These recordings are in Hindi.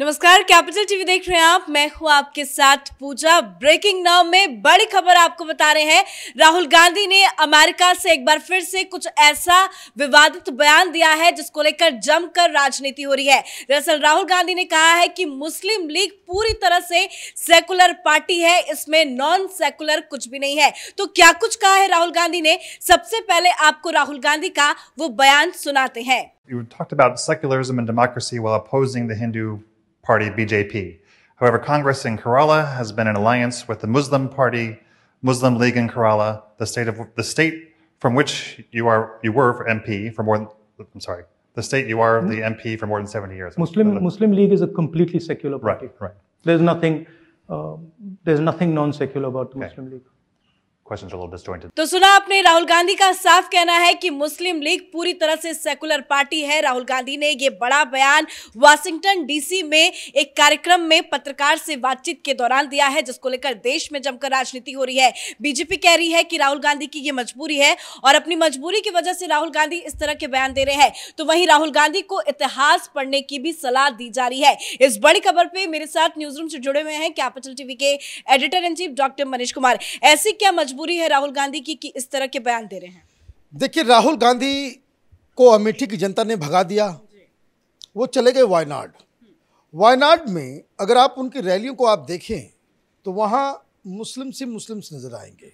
नमस्कार कैपिटल टीवी देख रहे हैं आप मैं हूं आपके साथ पूजा ब्रेकिंग नाउ में बड़ी खबर आपको बता रहे हैं राहुल गांधी ने अमेरिका से एक बार फिर से कुछ ऐसा विवादित बयान दिया है जिसको लेकर जमकर राजनीति हो रही है दरअसल राहुल गांधी ने कहा है कि मुस्लिम लीग पूरी तरह से सेकुलर पार्टी है इसमें नॉन सेकुलर कुछ भी नहीं है तो क्या कुछ कहा है राहुल गांधी ने सबसे पहले आपको राहुल गांधी का वो बयान सुनाते हैं You talked about secularism and democracy while opposing the Hindu Party, BJP. However, Congress in Kerala has been in alliance with the Muslim Party, Muslim League in Kerala, the state of the state from which you are you were for MP for more than I'm sorry, the state you are the MP for more than 70 years. Muslim Muslim League is a completely secular party. Right, right. There's nothing uh, there's nothing non-secular about the okay. Muslim League. questions are a little disjointed. तो सुना आपने राहुल गांधी का साफ कहना है कि मुस्लिम लीग पूरी तरह से सेकुलर पार्टी है राहुल गांधी ने ये बड़ा बयान वाशिंगटन डीसी में एक कार्यक्रम में पत्रकार से बातचीत के दौरान दिया है जिसको लेकर देश में जमकर राजनीति हो रही है बीजेपी कह रही है कि राहुल गांधी की ये मजबूरी है और अपनी मजबूरी की वजह से राहुल गांधी इस तरह के बयान दे रहे हैं तो वहीं राहुल गांधी को इतिहास पढ़ने की भी सलाह दी जा रही है इस बड़ी खबर पे मेरे साथ न्यूज रूम से जुड़े हुए हैं कैपिटल टीवी के editor in chief doctor Manish Kumar ऐसी क्या मजबूरी मजबूरी है राहुल गांधी की कि इस तरह के बयान दे रहे हैं देखिए राहुल गांधी को अमेठी की जनता ने भगा दिया वो चले गए वायनाड वायनाड में अगर आप उनकी रैलियों को आप देखें तो वहाँ मुस्लिम से मुस्लिम्स नज़र आएंगे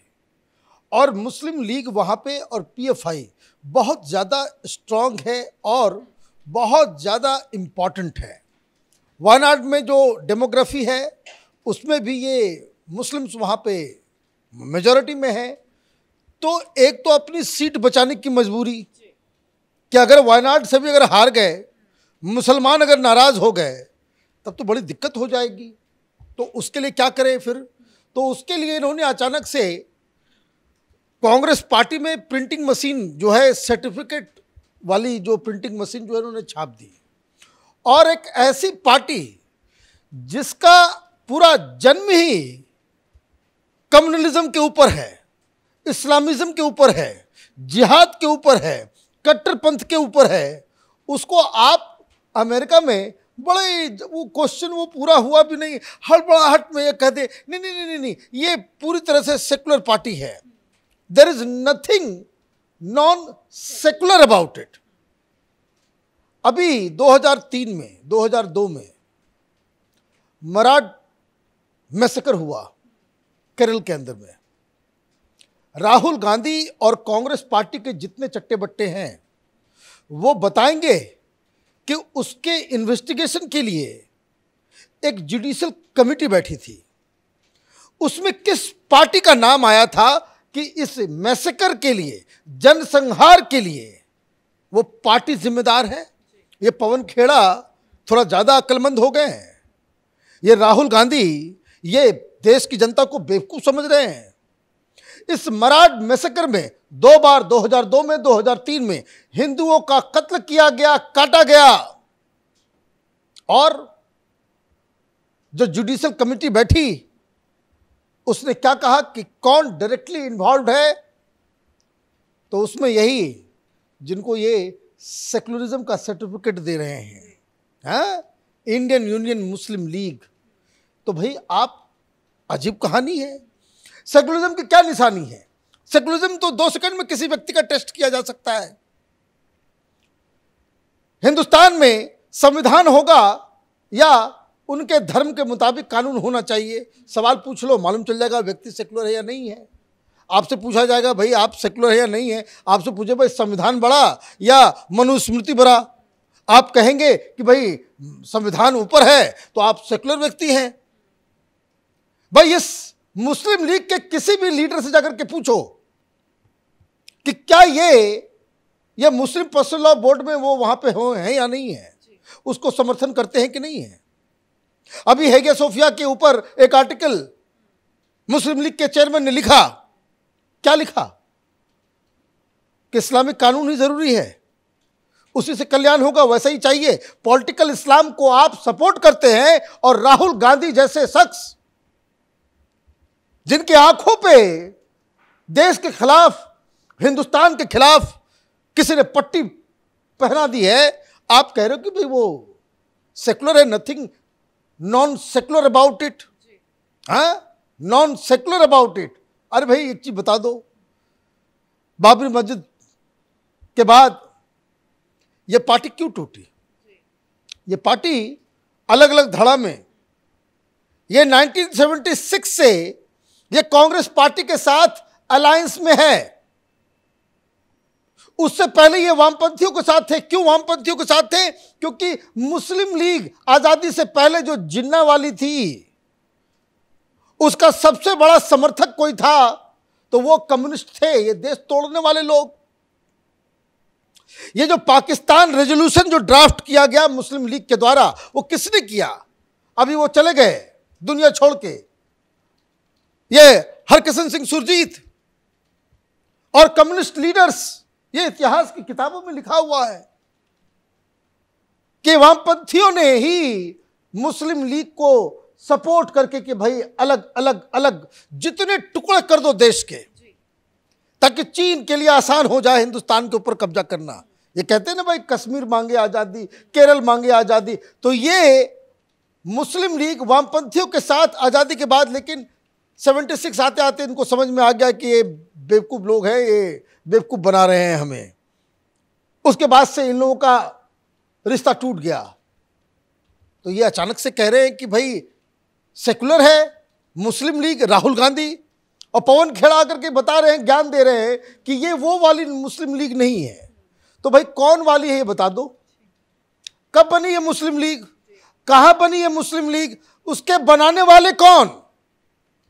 और मुस्लिम लीग वहाँ पे और पीएफआई बहुत ज़्यादा स्ट्रॉन्ग है और बहुत ज़्यादा इम्पॉर्टेंट है वायनाड में जो डेमोग्राफी है उसमें भी ये मुस्लिम्स वहाँ पे मेजोरिटी में है तो एक तो अपनी सीट बचाने की मजबूरी कि अगर वायनाड से भी अगर हार गए मुसलमान अगर नाराज़ हो गए तब तो बड़ी दिक्कत हो जाएगी तो उसके लिए क्या करें फिर तो उसके लिए इन्होंने अचानक से कांग्रेस पार्टी में प्रिंटिंग मशीन जो है सर्टिफिकेट वाली जो प्रिंटिंग मशीन जो है उन्होंने छाप दी और एक ऐसी पार्टी जिसका पूरा जन्म ही कम्युनलिज्म के ऊपर है इस्लामिज्म के ऊपर है जिहाद के ऊपर है कट्टरपंथ के ऊपर है उसको आप अमेरिका में बड़े वो क्वेश्चन वो पूरा हुआ भी नहीं हड़बड़ाहट में ये कह दे नहीं नहीं नहीं नहीं ये पूरी तरह से सेकुलर पार्टी है there is nothing non secular about it अभी 2003 में 2002 में मराठ मैसेकर हुआ केरल के अंदर में राहुल गांधी और कांग्रेस पार्टी के जितने चट्टे बट्टे हैं वो बताएंगे कि उसके इन्वेस्टिगेशन के लिए एक जुडिशल कमिटी बैठी थी उसमें किस पार्टी का नाम आया था कि इस मैसेकर के लिए जनसंहार के लिए वो पार्टी जिम्मेदार है ये पवन खेड़ा थोड़ा ज़्यादा अक्लमंद हो गए हैं ये राहुल गांधी ये देश की जनता को बेवकूफ़ समझ रहे हैं इस मराठ मैसेकर में दो बार 2002 में 2003 में हिंदुओं का कत्ल किया गया काटा गया और जो जुडिशल कमेटी बैठी उसने क्या कहा कि कौन डायरेक्टली इन्वॉल्व है तो उसमें यही जिनको ये सेक्युलरिज्म का सर्टिफिकेट दे रहे हैं है? इंडियन यूनियन मुस्लिम लीग तो भाई आप अजीब कहानी है सेकुलरिज्म की क्या निशानी है सेकुलरिज्म तो दो सेकंड में किसी व्यक्ति का टेस्ट किया जा सकता है हिंदुस्तान में संविधान होगा या उनके धर्म के मुताबिक कानून होना चाहिए सवाल पूछ लो मालूम चल जाएगा व्यक्ति सेकुलर है या नहीं है आपसे पूछा जाएगा भाई आप सेकुलर है या नहीं है आपसे पूछे भाई संविधान बड़ा या मनुस्मृति बड़ा आप कहेंगे कि भाई संविधान ऊपर है तो आप सेकुलर व्यक्ति हैं भाई इस मुस्लिम लीग के किसी भी लीडर से जाकर के पूछो कि क्या ये ये मुस्लिम पर्सनल लॉ बोर्ड में वो वहां पे हो हैं या नहीं है उसको समर्थन करते हैं कि नहीं है अभी हेगे सोफिया के ऊपर एक आर्टिकल मुस्लिम लीग के चेयरमैन ने लिखा क्या लिखा कि इस्लामिक कानून ही जरूरी है उसी से कल्याण होगा वैसा ही चाहिए पॉलिटिकल इस्लाम को आप सपोर्ट करते हैं और राहुल गांधी जैसे शख्स जिनकी आंखों पे देश के खिलाफ हिंदुस्तान के खिलाफ किसी ने पट्टी पहना दी है आप कह रहे हो कि भाई वो सेकुलर है nothing non secular about it हाँ नॉन सेकुलर अबाउट इट अरे भाई एक चीज बता दो बाबरी मस्जिद के बाद ये पार्टी क्यों टूटी ये पार्टी अलग अलग धड़ा में ये 1976 से ये कांग्रेस पार्टी के साथ अलायंस में है उससे पहले ये वामपंथियों के साथ थे क्यों वामपंथियों के साथ थे क्योंकि मुस्लिम लीग आजादी से पहले जो जिन्ना वाली थी उसका सबसे बड़ा समर्थक कोई था तो वो कम्युनिस्ट थे ये देश तोड़ने वाले लोग ये जो पाकिस्तान रेजोल्यूशन जो ड्राफ्ट किया गया मुस्लिम लीग के द्वारा वो किसने किया अभी वो चले गए दुनिया छोड़ के ये हरकिशन सिंह सुरजीत और कम्युनिस्ट लीडर्स ये इतिहास की किताबों में लिखा हुआ है कि वामपंथियों ने ही मुस्लिम लीग को सपोर्ट करके कि भाई अलग अलग अलग जितने टुकड़े कर दो देश के ताकि चीन के लिए आसान हो जाए हिंदुस्तान के ऊपर कब्जा करना ये कहते हैं ना भाई कश्मीर मांगे आज़ादी केरल मांगे आज़ादी तो ये मुस्लिम लीग वामपंथियों के साथ आज़ादी के बाद लेकिन सेवेंटी सिक्स आते आते इनको समझ में आ गया कि ये बेवकूफ़ लोग हैं ये बेवकूफ़ बना रहे हैं हमें उसके बाद से इन लोगों का रिश्ता टूट गया तो ये अचानक से कह रहे हैं कि भाई सेकुलर है मुस्लिम लीग राहुल गांधी और पवन खेड़ा करके बता रहे हैं ज्ञान दे रहे हैं कि ये वो वाली मुस्लिम लीग नहीं है तो भाई कौन वाली है ये बता दो कब बनी ये मुस्लिम लीग कहाँ बनी ये मुस्लिम लीग उसके बनाने वाले कौन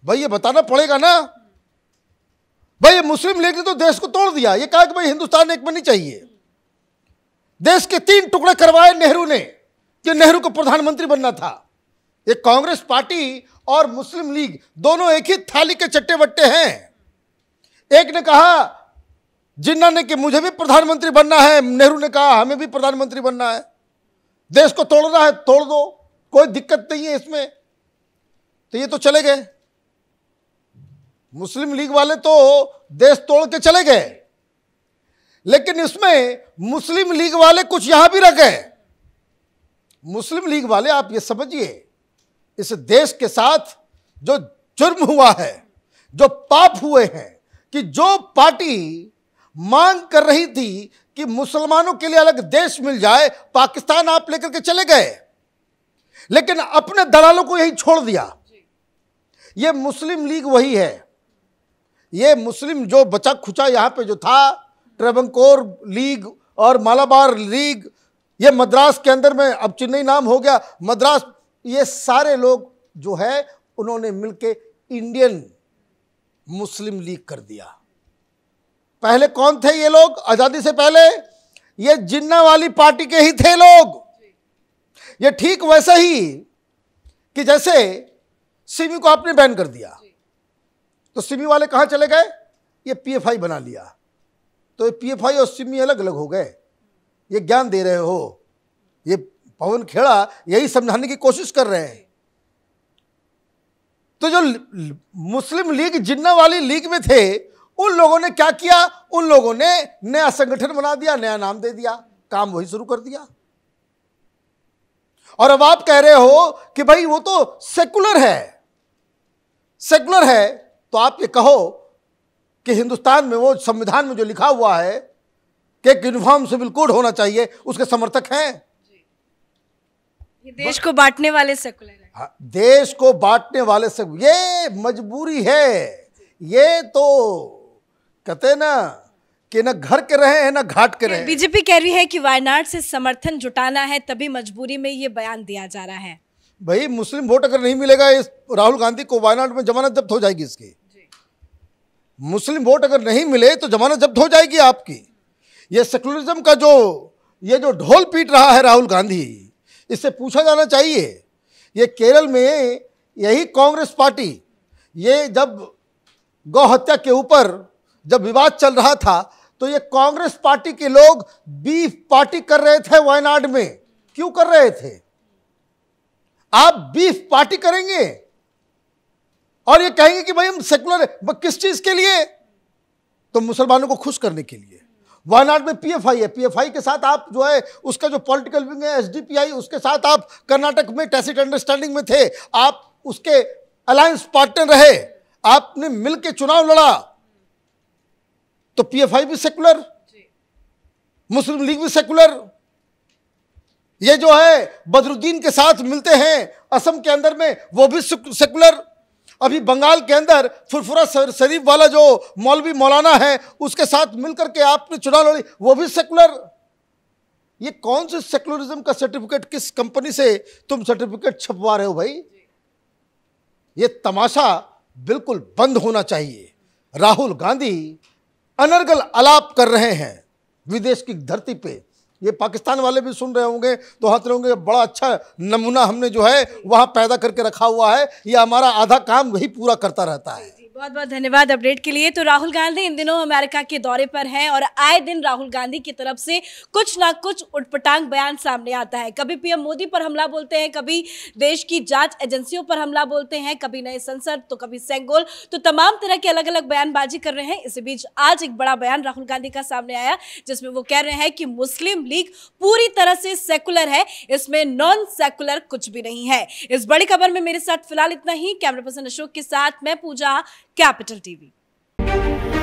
भाई ये बताना पड़ेगा ना भाई ये मुस्लिम लीग ने तो देश को तोड़ दिया ये कहा कि भाई हिंदुस्तान एक बननी चाहिए देश के तीन टुकड़े करवाए नेहरू ने कि नेहरू को प्रधानमंत्री बनना था ये कांग्रेस पार्टी और मुस्लिम लीग दोनों एक ही थाली के चट्टे बट्टे हैं एक ने कहा जिन्ना ने कि मुझे भी प्रधानमंत्री बनना है नेहरू ने कहा हमें भी प्रधानमंत्री बनना है देश को तोड़ना है तोड़ दो कोई दिक्कत नहीं है इसमें तो ये तो चले गए मुस्लिम लीग वाले तो देश तोड़ के चले गए लेकिन इसमें मुस्लिम लीग वाले कुछ यहां भी रह गए मुस्लिम लीग वाले आप ये समझिए इस देश के साथ जो जुर्म हुआ है जो पाप हुए हैं कि जो पार्टी मांग कर रही थी कि मुसलमानों के लिए अलग देश मिल जाए पाकिस्तान आप लेकर के चले गए लेकिन अपने दलालों को यही छोड़ दिया ये मुस्लिम लीग वही है ये मुस्लिम जो बचा खुचा यहाँ पे जो था ट्रेबंकोर लीग और मालाबार लीग ये मद्रास के अंदर में अब चेन्नई नाम हो गया मद्रास ये सारे लोग जो है उन्होंने मिलके इंडियन मुस्लिम लीग कर दिया पहले कौन थे ये लोग आज़ादी से पहले ये जिन्ना वाली पार्टी के ही थे लोग ये ठीक वैसा ही कि जैसे सिमी को आपने बैन कर दिया तो सिमी वाले कहाँ चले गए ये पीएफआई बना लिया तो ये पीएफआई और सिमी अलग अलग हो गए ये ज्ञान दे रहे हो ये पवन खेड़ा यही समझाने की कोशिश कर रहे हैं तो जो मुस्लिम लीग जिन्ना वाली लीग में थे उन लोगों ने क्या किया उन लोगों ने नया संगठन बना दिया नया नाम दे दिया काम वही शुरू कर दिया और अब आप कह रहे हो कि भाई वो तो सेकुलर है सेकुलर है तो आप ये कहो कि हिंदुस्तान में वो संविधान में जो लिखा हुआ है कि एक यूनिफॉर्म सिविल कोड होना चाहिए उसके समर्थक हैं देश को बांटने वाले सेकुलर है हाँ, देश को बांटने वाले से ये मजबूरी है ये तो कहते ना कि ना घर के रहे हैं ना घाट के रहे बीजेपी कह रही है कि वायनाड से समर्थन जुटाना है तभी मजबूरी में ये बयान दिया जा रहा है भाई मुस्लिम वोट अगर नहीं मिलेगा इस राहुल गांधी को वायनाड में जमानत जब्त हो जाएगी इसकी मुस्लिम वोट अगर नहीं मिले तो जमानत जब्त हो जाएगी आपकी ये सेकुलरिज्म का जो ये जो ढोल पीट रहा है राहुल गांधी इससे पूछा जाना चाहिए ये केरल में यही कांग्रेस पार्टी ये जब गौ हत्या के ऊपर जब विवाद चल रहा था तो ये कांग्रेस पार्टी के लोग बीफ पार्टी कर रहे थे वायनाड में क्यों कर रहे थे आप बीफ पार्टी करेंगे और ये कहेंगे कि भाई हम सेकुलर किस चीज के लिए तो मुसलमानों को खुश करने के लिए वायनाड में पीएफआई है पीएफआई के साथ आप जो है उसका जो पॉलिटिकल विंग है एसडीपीआई उसके साथ आप कर्नाटक में टैसिट अंडरस्टैंडिंग में थे आप उसके अलायंस पार्टनर रहे आपने मिलकर चुनाव लड़ा तो पीएफआई भी सेकुलर मुस्लिम लीग भी सेकुलर ये जो है बदरुद्दीन के साथ मिलते हैं असम के अंदर में वो भी सेकुलर अभी बंगाल के अंदर फुरफुरा शरीफ वाला जो मौलवी मौलाना है उसके साथ मिलकर के आपने चुनाव लड़ी वो भी सेकुलर ये कौन से सेकुलरिज्म का सर्टिफिकेट किस कंपनी से तुम सर्टिफिकेट छपवा रहे हो भाई ये तमाशा बिल्कुल बंद होना चाहिए राहुल गांधी अनर्गल अलाप कर रहे हैं विदेश की धरती पर ये पाकिस्तान वाले भी सुन रहे होंगे तो हाथ रहे होंगे बड़ा अच्छा नमूना हमने जो है वहाँ पैदा करके रखा हुआ है ये हमारा आधा काम वही पूरा करता रहता है बहुत बहुत धन्यवाद अपडेट के लिए तो राहुल गांधी इन दिनों अमेरिका के दौरे पर हैं और आए दिन राहुल गांधी की तरफ से कुछ ना कुछ उठपटांग बयान सामने आता है कभी पीएम मोदी पर हमला बोलते हैं कभी देश की जांच एजेंसियों पर हमला बोलते हैं कभी नए संसद तो कभी सेंगोल तो तमाम तरह के अलग अलग बयानबाजी कर रहे हैं इसी बीच आज एक बड़ा बयान राहुल गांधी का सामने आया जिसमें वो कह रहे हैं कि मुस्लिम लीग पूरी तरह से सेकुलर है इसमें नॉन सेकुलर कुछ भी नहीं है इस बड़ी खबर में मेरे साथ फिलहाल इतना ही कैमरा पर्सन अशोक के साथ मैं पूजा कैपिटल टीवी